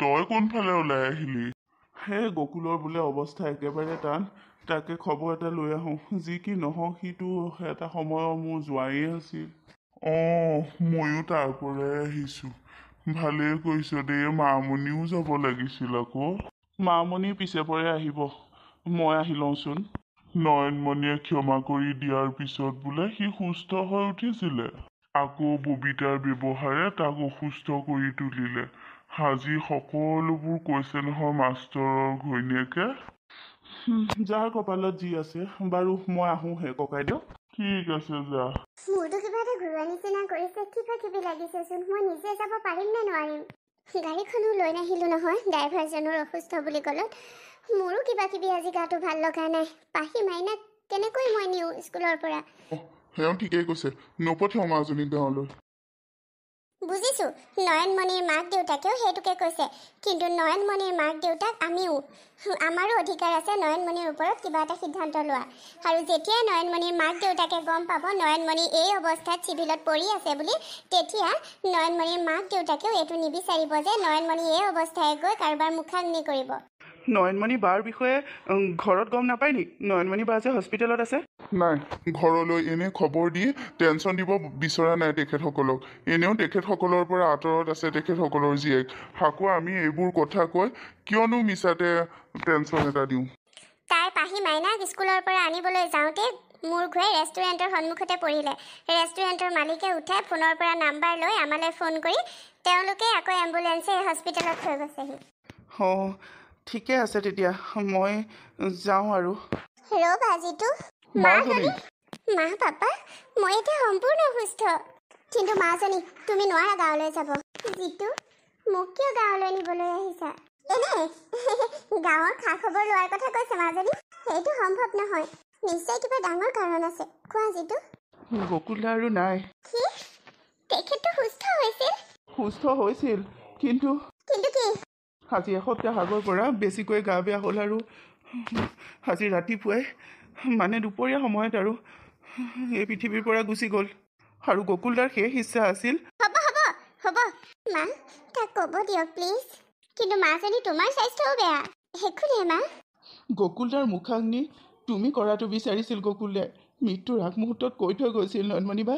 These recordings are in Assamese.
তই কোনফালে ওলাই আহিলি সেই গকুলৰ বোলে অৱস্থা একেবাৰে টান তাকে খবৰ এটা লৈ আহোঁ যি কি নহওক সিটো এটা সময়ৰ মোৰ জোঁৱাৰী আছিল অঁ ময়ো তাৰ পৰাই আহিছোঁ ভালেই কৈছ দেই মামণিও যাব লাগিছিল আকৌ মামণি পিছে পৰে আহিব মই আহি লওঁচোন নয়নমণিয়ে ক্ষমা কৰি দিয়াৰ পিছত বোলে সি সুস্থ হৈ উঠিছিলে আকৌ ববিতাৰ ব্যৱহাৰে তাক অসুস্থ কৰি তুলিলে আজি সকলোবোৰ কৈছে নহয় মাষ্টৰৰ ঘৈণীয়েকে যাৰ কপালত যি আছে বাৰু মই আহোহে ককাইদেউ ঠিক আছে যা মোৰতো কিবা এটা ঘূৰোৱা নিচিনা কৰিছে কিবা কিবি লাগিছে চোন মই নিজে যাব পাৰিম নে নোৱাৰিম গাড়ীখনো লৈ নাহিলো নহয় ড্ৰাইভাৰজনৰ অসুস্থ বুলি ক'লত মোৰো কিবা কিবি আজি গাটো ভাল লগা নাই পাহি মাইনা কেনেকৈ মই নিওঁ স্কুলৰ পৰা সেয়াও ঠিকেই কৈছে নপঠিয়াও মাজনী গাঁৱলৈ বুজিছো নয়নমণিৰ মাক দেউতাকেও সেইটোকে কৈছে কিন্তু নয়নমণিৰ মাক দেউতাক আমিও আমাৰো অধিকাৰ আছে নয়নমণিৰ ওপৰত কিবা এটা সিদ্ধান্ত লোৱা আৰু যেতিয়াই নয়নমণিৰ মাক দেউতাকে গম পাব নয়নমণি এই অৱস্থাত চিভিলত পৰি আছে বুলি তেতিয়া নয়নমণিৰ মাক দেউতাকেও এইটো নিবিচাৰিব যে নয়নমণি এই অৱস্থাই গৈ কাৰোবাৰ মুখাগ্নি কৰিব নয়নমণি বাৰ বিষয়ে ঘৰত গম নাপায় নি নয়নমণি বা যে হস্পিটেলত আছে নাই ঘৰলৈ এনে খবৰ দি টেনচন দিব বিচৰা নাই তেখেতসকলক এনেও তেখেতসকলৰ পৰা আঁতৰত আছে তেখেতসকলৰ জীয়েক হাকো আমি এইবোৰ কথা কৈ কিয়নো মিছাতে টেনচন এটা দিওঁ তাইৰ পাহি মাইনাক স্কুলৰ পৰা আনিবলৈ যাওঁতে মোৰ ঘৰে ৰেষ্টুৰেণ্টৰ সন্মুখতে পৰিলে ৰেষ্টুৰেণ্টৰ মালিকে উঠাই ফোনৰ পৰা নাম্বাৰ লৈ আমালৈ ফোন কৰি তেওঁলোকে আকৌ এম্বুলেঞ্চে হস্পিটেলত থৈ গৈছেহি অঁ ঠিকে আছে তেতিয়া মই যাওঁ আৰু ৰ'ব আজিটো মা পাপা মই এতিয়া সম্পূৰ্ণ সুস্থ কিন্তু মাজনী তুমি নোৱাৰা গাঁৱলৈ যাব জিতু মোক কিয় গাঁৱলৈ নিবলৈ আহিছা এনে গাঁৱৰ খা খবৰ লোৱাৰ কথা কৈছে মাজনী সেইটো সম্ভৱ নহয় নিশ্চয় কিবা ডাঙৰ কাৰণ আছে কোৱা জিতু গকুল আৰু নাই তেখেতটো সুস্থ হৈছিল সুস্থ হৈছিল কিন্তু কিন্তু কি আজি এসপ্তাহ আগৰ পৰা বেছিকৈ গা বেয়া হ'ল আৰু আজি ৰাতিপুৱাই মানে দুপৰীয়া সময়ত আৰু এই পৃথিৱীৰ পৰা গুচি গ'ল আৰু গকুলদাৰ শেষ ইচ্ছা আছিল তুমি কৰাটো বিচাৰিছিল গকুলদাৰ মৃত্যুৰ আগমুহূৰ্তত কৈ থৈ গৈছিল নয়নমণিবা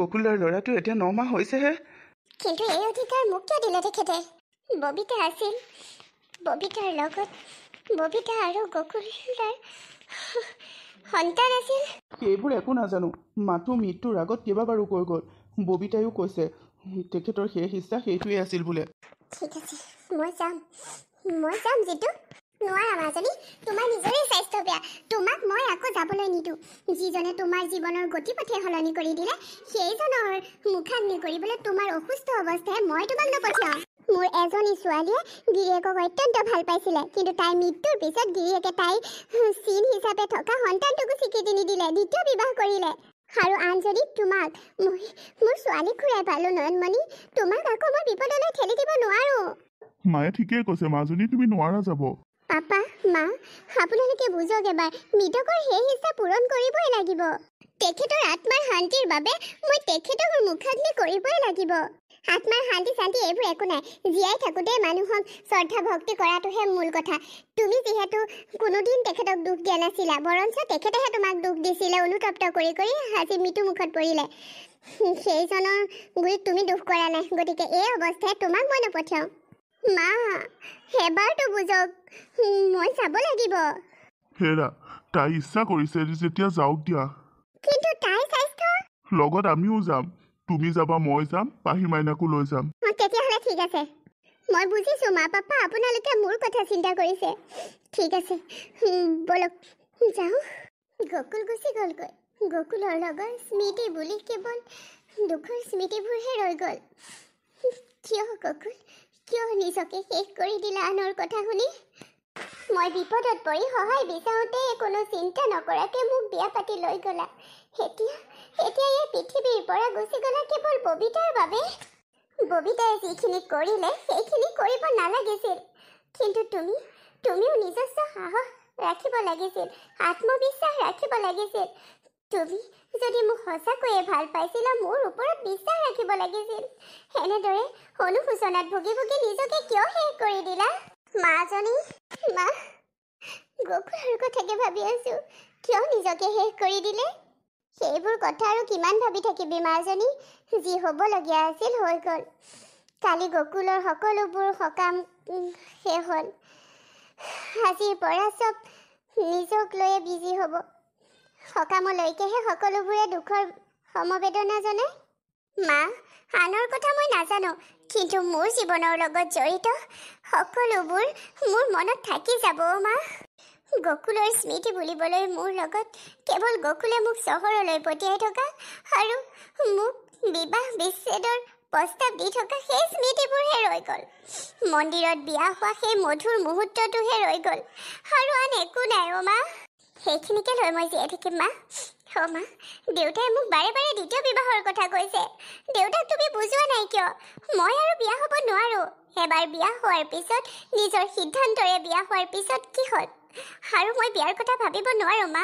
গকুলদাৰ ল'ৰাটো এতিয়া নমাহ হৈছেহে ববিতা আছিল ববিতাৰ লগত ববিতা আৰু গকুলাৰ সন্তান আছিল সেইবোৰ একো নাজানো মাথো মৃত্যুৰ আগত কেইবাবাৰো কৈ গ'ল ববিতায়ো কৈছে তেখেতৰ শেষ ইচ্ছা সেইটোৱেই আছিল বোলে ঠিক আছে মই যাম মই যাম যিটো নোৱাৰা মাজনী তোমাৰ নিজৰে স্বাস্থ্য বেয়া তোমাক মই আকৌ যাবলৈ নিদো যিজনে তোমাৰ জীৱনৰ গতিপথে সলনি কৰি দিলে সেইজনৰ মুখাগ্নি কৰিবলৈ তোমাৰ অসুস্থ অৱস্থাই মই তোমাক নপঠিয়াওঁ মোৰ এজনী ছোৱালীয়ে গিৰিয়েকক অত্যন্ত ভাল পাইছিলে কিন্তু তাইৰ মৃত্যুৰ পিছত গিৰিয়েকে তাই চীন হিচাপে থকা সন্তানটোকো স্বীকৃতি নিদিলে দ্বিতীয় বিবাহ কৰিলে আৰু আন যদি তোমাক মোৰ ছোৱালী খুৰাই পালো নয়নমণি তোমাক আকৌ মই বিপদলৈ ঠেলি দিব নোৱাৰো মায়ে ঠিকেই কৈছে মাজনী তুমি নোৱাৰা যাব পাপা মা আপোনালোকে বুজক এবাৰ মৃতকৰ সেই হিচাপ পূৰণ কৰিবই লাগিব তেখেতৰ আত্মাৰ শান্তিৰ বাবে মই তেখেতক মুখাগ্নি কৰিবই লাগিব আত্মাৰ শান্তি চান্তি এইবোৰ একো নাই জীয়াই থাকোঁতেই মানুহক শ্ৰদ্ধা ভক্তি কৰাটোহে মূল কথা তুমি যিহেতু কোনোদিন তেখেতক দুখ দিয়া নাছিলা বৰঞ্চ তেখেতেহে তোমাক দুখ দিছিলে অনুতপ্ত কৰি কৰি আজি মৃত্যুমুখত পৰিলে সেইজনৰ গুৰিত তুমি দুখ কৰা নাই গতিকে এই অৱস্থাই তোমাক মই নপঠিয়াওঁ মা সেইবাৰতো বুজক মই চাব লাগিব হেৰা তাই ইচ্ছা কৰিছে যেতিয়া যাওক দিয়া কিন্তু তাইৰ স্বাস্থ্য লগত আমিও যাম তুমি যাবা মই যাম পাহি মাইনাকো লৈ যাম তেতিয়াহ'লে ঠিক আছে মই বুজিছো মা পাপা আপোনালোকে মোৰ কথা চিন্তা কৰিছে ঠিক আছে বলক যাওঁ গকুল গুচি গ'লগৈ গকুলৰ লগত স্মৃতি বুলি কেৱল দুখৰ স্মৃতিবোৰহে ৰৈ গ'ল কিয় গকুল কিয় নিজকে শেষ কৰি দিলা আনৰ কথা শুনি মই বিপদত পৰি সহায় বিচাৰোঁতে কোনো চিন্তা নকৰাকৈ মোক বিয়া পাতি লৈ গ'লা এতিয়া এতিয়া এই পৃথিৱীৰ পৰা গুচি গলা কেৱল ববিতাৰ বাবে ববিতাই যিখিনি কৰিলে সেইখিনি কৰিব নালাগিছিল কিন্তু তুমি তুমিও নিজস্ব সাহস ৰাখিব লাগিছিল আত্মবিশ্বাস ৰাখিব লাগিছিল তুমি যদি মোক সঁচাকৈয়ে ভাল পাইছিলা মোৰ ওপৰত বিশ্বাস ৰাখিব লাগিছিল সেনেদৰে অনুশোচনাত ভুগি ভুগি নিজকে কিয় শেষ কৰি দিলা মাজনী মা গকুলৰ কথাকে ভাবি আছো কিয় নিজকে শেষ কৰি দিলে সেইবোৰ কথা আৰু কিমান ভাবি থাকিবি মাজনী যি হ'বলগীয়া আছিল হৈ গ'ল কালি গকুলৰ সকলোবোৰ সকাম শেষ হ'ল আজিৰ পৰা চব নিজক লৈয়ে বিজি হ'ব সকামলৈকেহে সকলোবোৰে দুখৰ সমবেদনা জনায় মা আনৰ কথা মই নাজানো কিন্তু মোৰ জীৱনৰ লগত জড়িত সকলোবোৰ মোৰ মনত থাকি যাব মা গকুলৰ স্মৃতি বুলিবলৈ মোৰ লগত কেৱল গকুলে মোক চহৰলৈ পঠিয়াই থকা আৰু মোক বিবাহ বিচ্ছেদৰ প্ৰস্তাৱ দি থকা সেই স্মৃতিবোৰহে ৰৈ গ'ল মন্দিৰত বিয়া হোৱা সেই মধুৰ মুহূৰ্তটোহে ৰৈ গ'ল আৰু আন একো নাই অ' মা সেইখিনিকে লৈ মই জীয়াই থাকিম মা অ' মা দেউতাই মোক বাৰে বাৰে দ্বিতীয় বিবাহৰ কথা কৈছে দেউতাক তুমি বুজোৱা নাই কিয় মই আৰু বিয়া হ'ব নোৱাৰোঁ এবাৰ বিয়া হোৱাৰ পিছত নিজৰ সিদ্ধান্তৰে বিয়া হোৱাৰ পিছত কি হ'ল আৰু মই বিয়াৰ কথা ভাবিব নোৱাৰো মা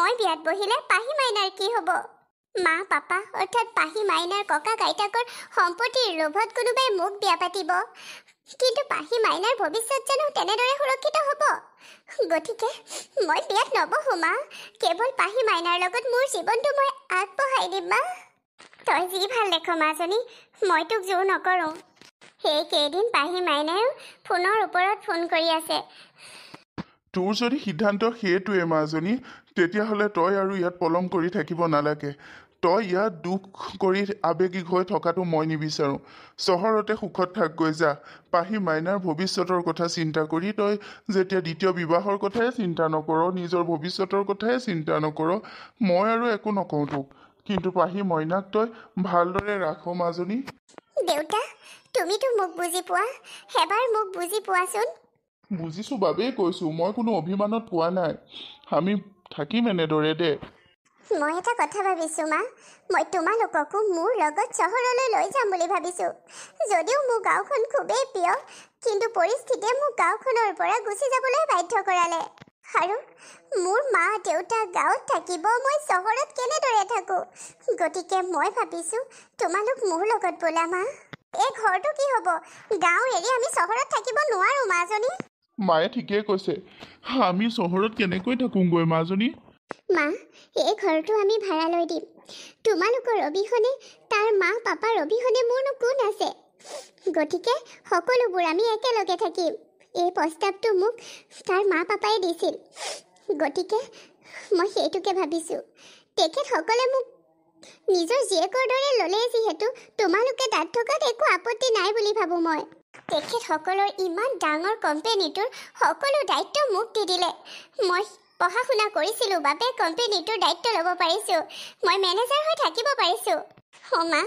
মই বিয়াত বহিলে পাহি মাইনাৰ কি হ'ব মা পাপা অৰ্থাৎ পাহি মাইনাৰ ককা আইতাকৰ সম্পত্তিৰ লোভত কোনোবাই মোক বিয়া পাতিব কিন্তু পাহি মাইনাৰ ভৱিষ্যত জানো তেনেদৰে সুৰক্ষিত হ'ব গতিকে মই বিয়াত নবহো মা কেৱল পাহি মাইনাৰ লগত মোৰ জীৱনটো মই আগবঢ়াই দিম মা তই যি ভাল দেখ মাজনী মই তোক জোৰ নকৰোঁ সেইকেইদিন পাহি মাইনায়ো ফোনৰ ওপৰত ফোন কৰি আছে তোৰ যদি সিদ্ধান্ত সেইটোৱে মাজনী তেতিয়াহ'লে তই আৰু ইয়াত পলম কৰি থাকিব নালাগে তই ইয়াত দুখ কৰি আৱেগিক হৈ থকাটো মই নিবিচাৰোঁ চহৰতে সুখত থাকগৈ যা পাহি মাইনাৰ ভৱিষ্যতৰ কথা চিন্তা কৰি তই যেতিয়া দ্বিতীয় বিবাহৰ কথাহে চিন্তা নকৰ নিজৰ ভৱিষ্যতৰ কথাহে চিন্তা নকৰ মই আৰু একো নকওঁ তোক কিন্তু পাহি মইনাক তই ভালদৰে ৰাখ মাজনী দেউতা তুমিতো মোক বুজি পোৱা সেইবাৰ মোক বুজি পোৱাচোন বুজিছোঁ বাবেই কৈছোঁ মই কোনো অভিমানত পোৱা নাই আমি থাকিম এনেদৰে দে মই এটা কথা ভাবিছোঁ মা মই তোমালোককো মোৰ লগত চহৰলৈ লৈ যাম বুলি ভাবিছোঁ যদিও মোৰ গাঁওখন খুবেই প্ৰিয় কিন্তু পৰিস্থিতিয়ে মোক গাঁওখনৰ পৰা গুচি যাবলৈ বাধ্য কৰালে আৰু মোৰ মা দেউতা গাঁৱত থাকিব মই চহৰত কেনেদৰে থাকোঁ গতিকে মই ভাবিছোঁ তোমালোক মোৰ লগত ব'লা মা এই ঘৰটো কি হ'ব গাঁও এৰি আমি চহৰত থাকিব নোৱাৰোঁ মাজনী মায়ে ঠিকেই কৈছে আমি চহৰত কেনেকৈ থাকোঁগৈ মাজনী মা এই ঘৰটো আমি ভাড়ালৈ দিম তোমালোকৰ অবিহনে তাৰ মা পাপাৰ অবিহনে মোৰনো কোন আছে গতিকে সকলোবোৰ আমি একেলগে থাকিম এই প্ৰস্তাৱটো মোক তাৰ মা পাপাই দিছিল গতিকে মই সেইটোকে ভাবিছোঁ তেখেতসকলে মোক নিজৰ জীয়েকৰ দৰে ল'লে যিহেতু তোমালোকে তাত থকাত একো আপত্তি নাই বুলি ভাবোঁ মই তেখেতসকলৰ ইমান ডাঙৰ কোম্পেনীটোৰ সকলো দায়িত্ব মোক দি দিলে মই পঢ়া শুনা কৰিছিলোঁ বাবে কোম্পেনীটোৰ দায়িত্ব ল'ব পাৰিছোঁ মই মেনেজাৰ হৈ থাকিব পাৰিছোঁ হমা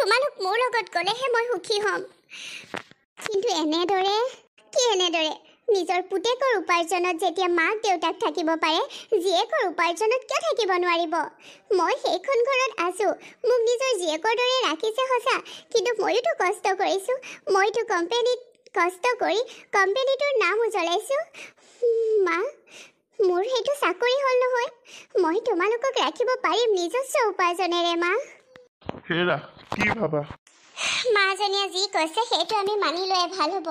তোমালোক মোৰ লগত গ'লেহে মই সুখী হ'ম কিন্তু এনেদৰে কি এনেদৰে নিজৰ পুতেকৰ উপাৰ্জনত যেতিয়া মাক দেউতাক থাকিব পাৰে জীয়েকৰ উপাৰ্জনত কিয় থাকিব নোৱাৰিব মই সেইখন ঘৰত আছো মোক নিজৰ জীয়েকৰ দৰে ৰাখিছে সঁচা কিন্তু ময়োতো কষ্ট কৰিছোঁ মইতো কোম্পেনীত কষ্ট কৰি কোম্পেনীটোৰ নাম উজ্বলাইছোঁ মা মোৰ সেইটো চাকৰি হ'ল নহয় মই তোমালোকক ৰাখিব পাৰিম নিজস্ব উপাৰ্জনেৰে মা মাজনীয়ে যি কৈছে সেইটো আমি মানি লোৱাই ভাল হ'ব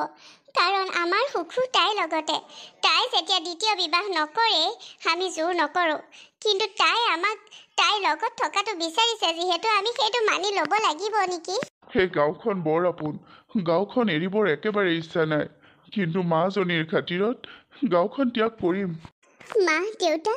কাৰণ আমাৰ সুখো তাইৰ লগতে তাই যেতিয়া দ্বিতীয় বিবাহ নকৰে আমি জোৰ নকৰোঁ কিন্তু তাই আমাক তাইৰ লগত থকাটো বিচাৰিছে যিহেতু আমি সেইটো মানি ল'ব লাগিব নেকি সেই গাঁওখন বৰ আপোন গাঁওখন এৰিবৰ একেবাৰে ইচ্ছা নাই কিন্তু মাজনীৰ খাতিৰত গাঁওখন ত্যাগ কৰিম মা দেউতা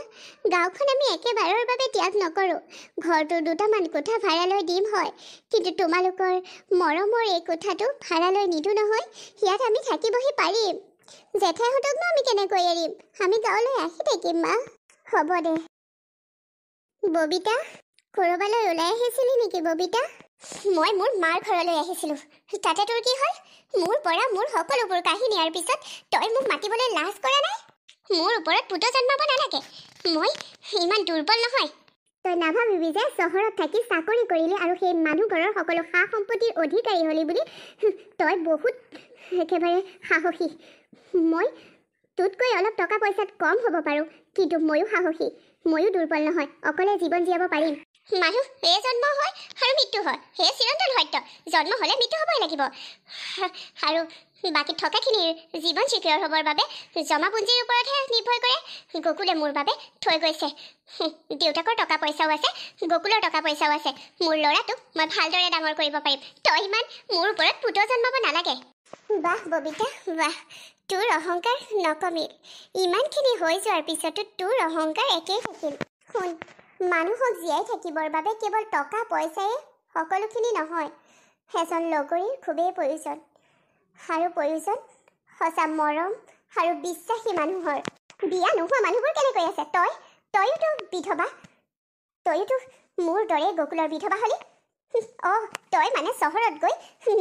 গাঁওখন আমি একেবাৰৰ বাবে ত্যাগ নকৰোঁ ঘৰটো দুটামান কোঠা ভাড়ালৈ দিম হয় কিন্তু তোমালোকৰ মৰমৰ এই কোঠাটো ভাড়ালৈ নিদিওঁ নহয় ইয়াত আমি থাকিবহি পাৰিম জেঠাইহঁতকনো আমি কেনেকৈ এৰিম আমি গাঁৱলৈ আহি থাকিম মা হ'ব দে ববিতা ক'ৰবালৈ ওলাই আহিছিলি নেকি ববিতা মই মোৰ মাৰ ঘৰলৈ আহিছিলোঁ তাতে তোৰ কি হ'ল মোৰ পৰা মোৰ সকলোবোৰ কাহিনী ইয়াৰ পিছত তই মোক মাতিবলৈ লাজ কৰা নাই মোৰ ওপৰত পুত জন্মাব নালাগে মই ইমান দুৰ্বল নহয় তই নাভাবিবি যে চহৰত থাকি চাকৰি কৰিলে আৰু সেই মানুহঘৰৰ সকলো সা সম্পত্তিৰ অধিকাৰী হ'লি বুলি তই বহুত একেবাৰে সাহসী মই তোতকৈ অলপ টকা পইচাত কম হ'ব পাৰোঁ কিন্তু ময়ো সাহসী ময়ো দুৰ্বল নহয় অকলে জীৱন জীয়াব পাৰিম মানুহ এই জন্ম হয় আৰু মৃত্যু হয় সেয়ে চিৰন্তন সত্য জন্ম হ'লে মৃত্যু হ'বই লাগিব আৰু বাকী থকাখিনি জীৱন চিকিয়ৰ হ'বৰ বাবে জমা পুঞ্জীৰ ওপৰতহে নিৰ্ভৰ কৰে গকুলে মোৰ বাবে থৈ গৈছে দেউতাকৰ টকা পইচাও আছে গকুলৰ টকা পইচাও আছে মোৰ ল'ৰাটোক মই ভালদৰে ডাঙৰ কৰিব পাৰিম তই ইমান মোৰ ওপৰত পুত জন্মাব নালাগে বাহ ববিতা বাহ তোৰ অহংকাৰ নকমিল ইমানখিনি হৈ যোৱাৰ পিছতো তোৰ অহংকাৰ একেই থাকিল শুন মানুহক জীয়াই থাকিবৰ বাবে কেৱল টকা পইচাই সকলোখিনি নহয় এজন লগৰীৰ খুবেই প্ৰয়োজন আৰু প্ৰয়োজন সঁচা মৰম আৰু বিশ্বাসী মানুহৰ বিয়া নোহোৱা মানুহবোৰ কেনেকৈ আছে তই তয়োতো বিধৱা তয়োতো মোৰ দৰে গকুলৰ বিধৱা হ'লি অ তই মানে চহৰত গৈ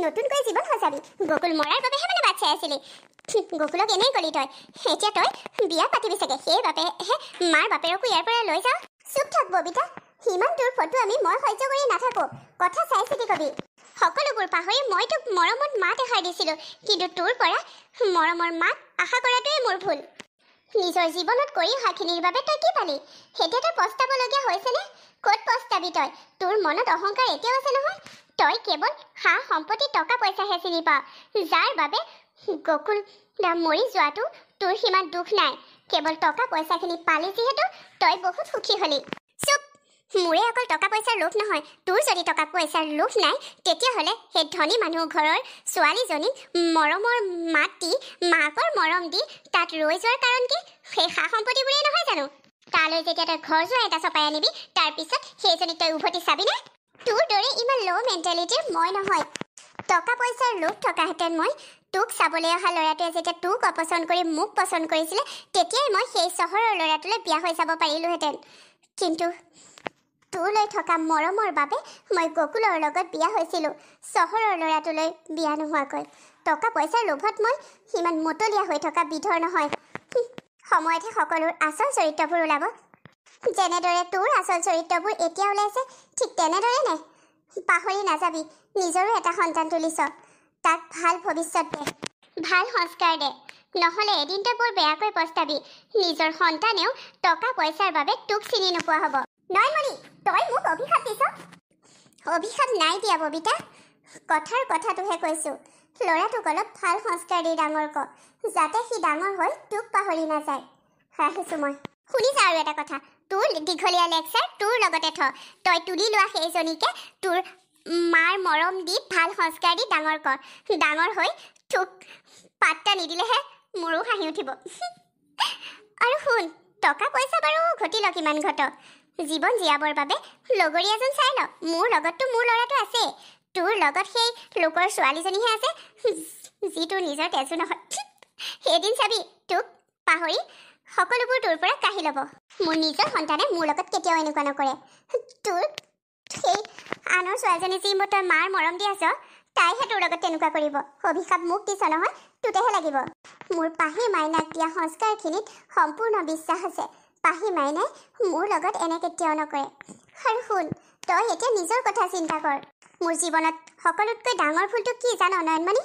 নতুনকৈ জীৱন সজাবি গকুল মৰাৰ বাবেহে মানে বাট চাই আছিলি গকুলক এনেই ক'লি তই এতিয়া তই বিয়া পাতিবি চাগে সেইবাবেহে মাৰ বাপেৰকো ইয়াৰ পৰা লৈ যাওঁ চুপ থাক ববিতা সিমান তোৰ ফটো আমি মই সহ্য কৰি নাথাকোঁ কথা চাই চিতি কবি সকলোবোৰ পাহৰি মই তোক মৰমৰ মাত এষাৰ দিছিলোঁ কিন্তু তোৰ পৰা মৰমৰ মাত আশা কৰাটোৱেই মোৰ ভুল নিজৰ জীৱনত কৰি অহাখিনিৰ বাবে তই কি পালি সেতিয়া পস্তাবলগীয়া হৈছেনে ক'ত পস্তাবি তই তোৰ মনত অহংকাৰ এতিয়াও আছে নহয় তই কেৱল সা সম্পত্তি টকা পইচাহে চিনি পাৱ যাৰ বাবে গকুল মৰি যোৱাটো তোৰ সিমান দুখ নাই কেৱল টকা পইচাখিনি পালি যিহেতু তই বহুত সুখী হলি চুপ মোৰে অকল টকা পইচাৰ লোভ নহয় তোৰ যদি টকা পইচাৰ লোভ নাই তেতিয়াহ'লে সেই ধনী মানুহ ঘৰৰ ছোৱালীজনীক মৰমৰ মাত মাকৰ মৰম দি তাত ৰৈ যোৱাৰ কাৰণ কি সেই সা সম্পত্তিবোৰেই নহয় জানো তালৈ যেতিয়া তই ঘৰ যোৱা এটা চপাই আনিবি তাৰপিছত সেইজনীক তই উভতি চাবিনে তোৰ দৰে ইমান ল' মেণ্টেলিটিৰ মই নহয় টকা পইচাৰ লোভ থকাহেঁতেন মই তোক চাবলৈ অহা ল'ৰাটোৱে যেতিয়া তোক অপচন্দ কৰি মোক পচন্দ কৰিছিলে তেতিয়াই মই সেই চহৰৰ ল'ৰাটোলৈ বিয়া হৈ চাব পাৰিলোহেঁতেন কিন্তু তোলৈ থকা মৰমৰ বাবে মই গকুলৰ লগত বিয়া হৈছিলোঁ চহৰৰ ল'ৰাটোলৈ বিয়া নোহোৱাকৈ টকা পইচাৰ লোভত মই সিমান মতলীয়া হৈ থকা বিধৰ নহয় সময়তে সকলোৰ আচল চৰিত্ৰবোৰ ওলাব যেনেদৰে তোৰ আচল চৰিত্ৰবোৰ এতিয়া ওলাইছে ঠিক তেনেদৰে নে পাহৰি নাযাবি নিজৰো এটা সন্তান তুলিছ তাক ভাল ভৱিষ্যত দে ভাল সংস্কাৰ দে নহ'লে এদিন তই বৰ বেয়াকৈ পস্তাবি নিজৰ সন্তানেও টকা পইচাৰ বাবে তোক চিনি নোপোৱা হ'ব নয়মণি তই মোক অভিশাপ দিছ অভিশাপ নাই দিয়া ববিতা কথাৰ কথাটোহে কৈছোঁ ল'ৰাটোক অলপ ভাল সংস্কাৰ দি ডাঙৰ ক যাতে সি ডাঙৰ হৈ তোক পাহৰি নাযায় আহিছোঁ মই শুনিছা আৰু এটা কথা তোৰ দীঘলীয়া লেকচাৰ তোৰ লগতে থ তই তুলি লোৱা সেইজনীকে তোৰ মাৰ মৰম দি ভাল সংস্কাৰ দি ডাঙৰ কৰ ডাঙৰ হৈ থুক পাত্তা নিদিলেহে মোৰো হাঁহি উঠিব আৰু শুন টকা পইচা বাৰু ঘটিল কিমান ঘট জীৱন জীয়াবৰ বাবে লগৰী এজন চাই ল মোৰ লগততো মোৰ ল'ৰাটো আছেই তোৰ লগত সেই লোকৰ ছোৱালীজনীহে আছে যি তোৰ নিজৰ তেজো নহয় সেইদিন চাবি তোক পাহৰি সকলোবোৰ তোৰ পৰা কাঢ়ি ল'ব মোৰ নিজৰ সন্তানে মোৰ লগত কেতিয়াও এনেকুৱা নকৰে তোৰ সেই আনৰ ছোৱালীজনী যি মোৰ তই মাৰ মৰম দি আছ তাইহে তোৰ লগত তেনেকুৱা কৰিব অভিশাপ মোক দিছ নহয় তোতেহে লাগিব মোৰ পাহী মাইনাক দিয়া সংস্কাৰখিনিত সম্পূৰ্ণ বিশ্বাস আছে পাহি মাইনাই মোৰ লগত এনে কেতিয়াও নকৰে আৰু শুন তই এতিয়া নিজৰ কথা চিন্তা কৰ মোৰ জীৱনত সকলোতকৈ ডাঙৰ ভুলটো কি জান নয়নমণি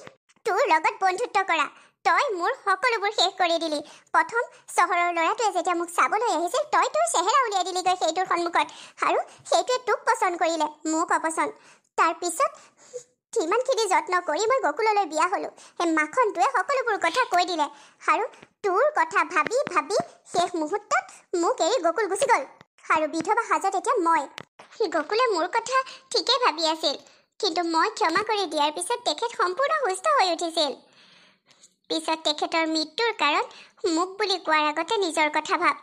তোৰ লগত বন্ধুত্ব কৰা তই মোৰ সকলোবোৰ শেষ কৰি দিলি প্ৰথম চহৰৰ ল'ৰাটোৱে যেতিয়া মোক চাবলৈ আহিছিল তই তোৰ চেহেৰা উলিয়াই দিলিগৈ সেইটোৰ সন্মুখত আৰু সেইটোৱে তোক পচন্দ কৰিলে মোক অপচন্দ তাৰপিছত সিমানখিনি যত্ন কৰি মই গকুললৈ বিয়া হ'লোঁ সেই মাখনটোৱে সকলোবোৰ কথা কৈ দিলে আৰু তোৰ কথা ভাবি ভাবি শেষ মুহূৰ্তত মোক এৰি গকুল গুচি গ'ল আৰু বিধৱা সাজত এতিয়া মই সি গকুলে মোৰ কথা ঠিকেই ভাবি আছিল কিন্তু মই ক্ষমা কৰি দিয়াৰ পিছত তেখেত সম্পূৰ্ণ সুস্থ হৈ উঠিছিল পিছত তেখেতৰ মৃত্যুৰ কাৰণ মোক বুলি কোৱাৰ আগতে নিজৰ কথা ভাব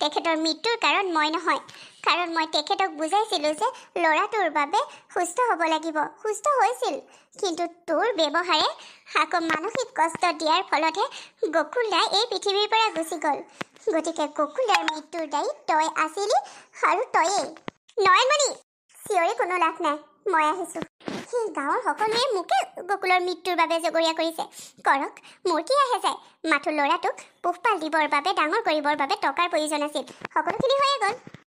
তেখেতৰ মৃত্যুৰ কাৰণ মই নহয় কাৰণ মই তেখেতক বুজাইছিলোঁ যে ল'ৰাটোৰ বাবে সুস্থ হ'ব লাগিব সুস্থ হৈছিল কিন্তু তোৰ ব্যৱহাৰে আকৌ মানসিক কষ্ট দিয়াৰ ফলতহে গকুল দাই এই পৃথিৱীৰ পৰা গুচি গ'ল গতিকে গকুলদাৰ মৃত্যুৰ দায়ী তই আছিলি আৰু তয়েই নয়নমণি চিঞৰি কোনো লাভ নাই মই আহিছোঁ সেই গাঁৱৰ সকলোৱে মোকে গকুলৰ মৃত্যুৰ বাবে জগৰীয়া কৰিছে কৰক মোৰ কি আহে যায় মাথো ল'ৰাটোক পোহপাল দিবৰ বাবে ডাঙৰ কৰিবৰ বাবে টকাৰ প্ৰয়োজন আছিল সকলোখিনি হৈয়ে গ'ল